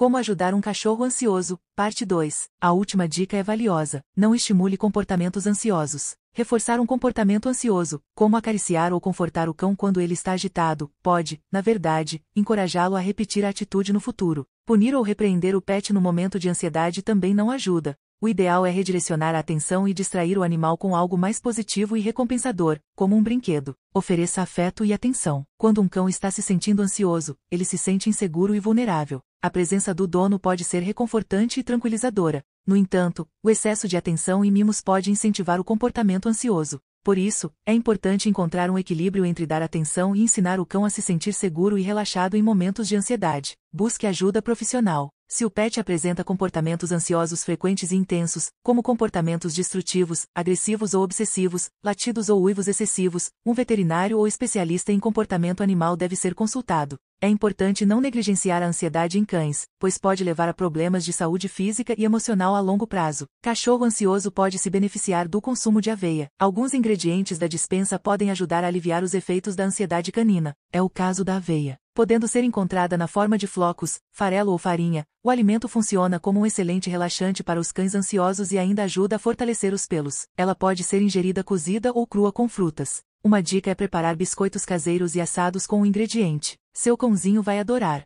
Como ajudar um cachorro ansioso, parte 2. A última dica é valiosa. Não estimule comportamentos ansiosos. Reforçar um comportamento ansioso, como acariciar ou confortar o cão quando ele está agitado, pode, na verdade, encorajá-lo a repetir a atitude no futuro. Punir ou repreender o pet no momento de ansiedade também não ajuda. O ideal é redirecionar a atenção e distrair o animal com algo mais positivo e recompensador, como um brinquedo. Ofereça afeto e atenção. Quando um cão está se sentindo ansioso, ele se sente inseguro e vulnerável. A presença do dono pode ser reconfortante e tranquilizadora. No entanto, o excesso de atenção e mimos pode incentivar o comportamento ansioso. Por isso, é importante encontrar um equilíbrio entre dar atenção e ensinar o cão a se sentir seguro e relaxado em momentos de ansiedade. Busque ajuda profissional. Se o pet apresenta comportamentos ansiosos frequentes e intensos, como comportamentos destrutivos, agressivos ou obsessivos, latidos ou uivos excessivos, um veterinário ou especialista em comportamento animal deve ser consultado. É importante não negligenciar a ansiedade em cães, pois pode levar a problemas de saúde física e emocional a longo prazo. Cachorro ansioso pode se beneficiar do consumo de aveia. Alguns ingredientes da dispensa podem ajudar a aliviar os efeitos da ansiedade canina. É o caso da aveia podendo ser encontrada na forma de flocos, farelo ou farinha, o alimento funciona como um excelente relaxante para os cães ansiosos e ainda ajuda a fortalecer os pelos. Ela pode ser ingerida cozida ou crua com frutas. Uma dica é preparar biscoitos caseiros e assados com o ingrediente. Seu cãozinho vai adorar.